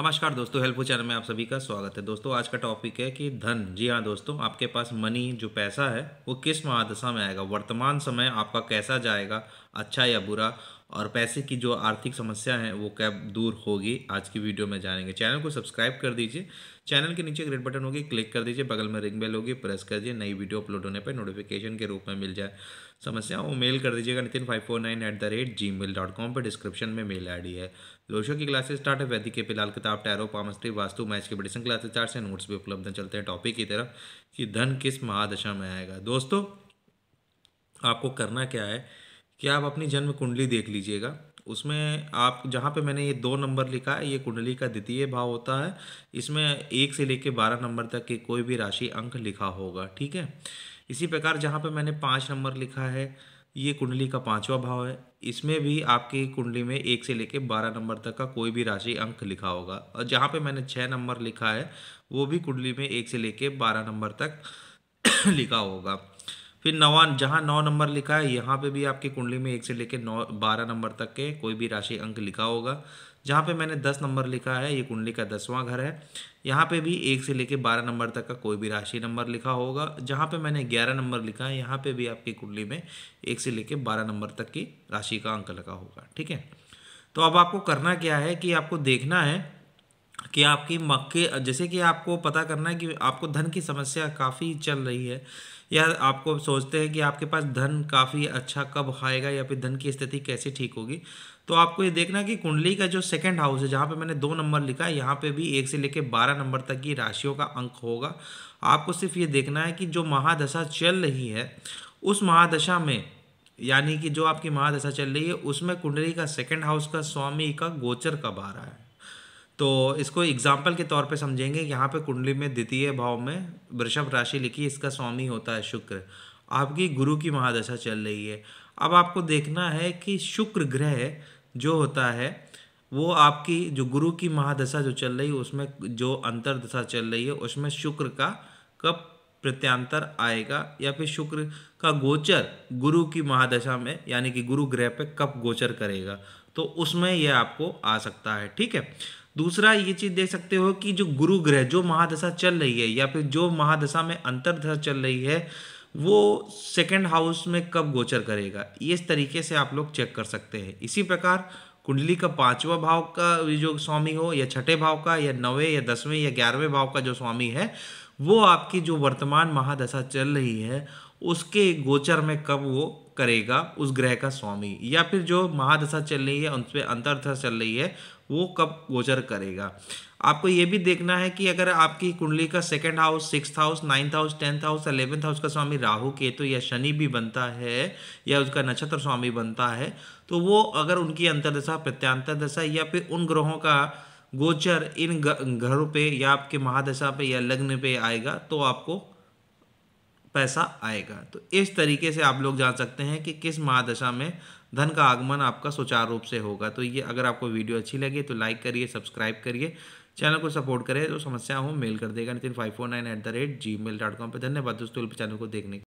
नमस्कार दोस्तों helpful channel में आप सभी का स्वागत है दोस्तों आज का टॉपिक है कि धन जी हाँ दोस्तों आपके पास मनी जो पैसा है वो किस महादशा में आएगा वर्तमान समय आपका कैसा जाएगा अच्छा या बुरा और पैसे की जो आर्थिक समस्या है वो कब दूर होगी आज की वीडियो में जानेंगे चैनल को सब्सक्राइब कर दीजिए चैनल के नीचे रेड बटन होगी क्लिक कर दीजिए बगल में रिंग बेल होगी प्रेस कर दीजिए नई वीडियो अपलोड होने पर नोटिफिकेशन के रूप में मिल जाए समस्या वो मेल कर दीजिएगा Nitin five four nine at the rate ji mail dot com पर डिस्क्रिप्शन में मेल आई डी है लोशो की क्लासेस स्टार्ट है वैदिक के फिलहाल किताब टैरो पामस्ट्री वास्तु मैच के बेडिसन क्लासेस चार से नोट्स भी उपलब्ध हैं चलते हैं टॉपिक की तरफ कि धन किस महादशा में आएगा दोस्तों आपको करना क्या है कि आप अपनी जन्म कुंडली देख लीजिएगा उसमें आप जहाँ पे मैंने ये दो नंबर लिखा है ये कुंडली का द्वितीय भाव होता है इसमें एक से लेके बारह नंबर तक के कोई भी राशि अंक लिखा होगा ठीक है इसी प्रकार जहाँ पे मैंने पाँच नंबर लिखा है ये कुंडली का पांचवा भाव है इसमें भी आपकी कुंडली में एक से लेके बारह नंबर तक का कोई भी राशि अंक लिखा होगा और जहाँ पर मैंने छः नंबर लिखा है वो भी कुंडली में एक से लेके बारह नंबर तक लिखा होगा फिर नवा जहाँ नौ नंबर लिखा है यहाँ पे भी आपकी कुंडली में एक से लेकर नौ बारह नंबर तक के कोई भी राशि अंक लिखा होगा जहाँ पे मैंने दस नंबर लिखा है ये कुंडली का दसवां घर है यहाँ पे भी एक से लेकर बारह नंबर तक का कोई भी राशि नंबर लिखा होगा जहाँ पे मैंने ग्यारह नंबर लिखा है यहाँ पे भी आपकी कुंडली में एक से लेकर बारह नंबर तक की राशि का अंक लगा होगा ठीक है तो अब आपको करना क्या है कि आपको देखना है कि आपकी मक्के जैसे कि आपको पता करना है कि आपको धन की समस्या काफ़ी चल रही है या आपको सोचते हैं कि आपके पास धन काफ़ी अच्छा कब आएगा या फिर धन की स्थिति कैसे ठीक होगी तो आपको ये देखना कि कुंडली का जो सेकंड हाउस है जहाँ पे मैंने दो नंबर लिखा है यहाँ पे भी एक से लेकर बारह नंबर तक की राशियों का अंक होगा आपको सिर्फ ये देखना है कि जो महादशा चल रही है उस महादशा में यानी कि जो आपकी महादशा चल रही है उसमें कुंडली का सेकेंड हाउस का स्वामी का गोचर कब आ रहा है तो इसको एग्जाम्पल के तौर पे समझेंगे यहाँ पे कुंडली में द्वितीय भाव में वृषभ राशि लिखी इसका स्वामी होता है शुक्र आपकी गुरु की महादशा चल रही है अब आपको देखना है कि शुक्र ग्रह जो होता है वो आपकी जो गुरु की महादशा जो चल रही है उसमें जो अंतरदशा चल रही है उसमें शुक्र का कब प्रत्यांतर आएगा या फिर शुक्र का गोचर गुरु की महादशा में यानी कि गुरु ग्रह पे कब गोचर करेगा तो उसमें यह आपको आ सकता है ठीक है दूसरा ये चीज़ देख सकते हो कि जो गुरु ग्रह जो महादशा चल रही है या फिर जो महादशा में अंतरदशा चल रही है वो सेकेंड हाउस में कब गोचर करेगा इस तरीके से आप लोग चेक कर सकते हैं इसी प्रकार कुंडली का पांचवा भाव का जो स्वामी हो या छठे भाव का या नवे या दसवें या ग्यारहवें भाव का जो स्वामी है वो आपकी जो वर्तमान महादशा चल रही है उसके गोचर में कब वो करेगा उस ग्रह का स्वामी या फिर जो महादशा चल रही है उनपे पर अंतरदशा चल रही है वो कब गोचर करेगा आपको ये भी देखना है कि अगर आपकी कुंडली का second house six house ninth house tenth house eleventh house का स्वामी राहु केतु तो या शनि भी बनता है या उसका नक्षत्र स्वामी बनता है तो वो अगर उनकी अंतरदशा प्रत्यांतर दशा या फिर उन ग्रहों का गोचर इन घरों पे या आपके महादशा पे या लग्न पे आएगा तो आपको पैसा आएगा तो इस तरीके से आप लोग जान सकते हैं कि किस महादशा में धन का आगमन आपका सुचारू रूप से होगा तो ये अगर आपको वीडियो अच्छी लगे तो लाइक करिए सब्सक्राइब करिए चैनल को सपोर्ट करें तो समस्या हो मेल कर देगा Nitin five four nine at the rate ji mail dot com पर धन्यवाद दोस्तों चैनल को देखने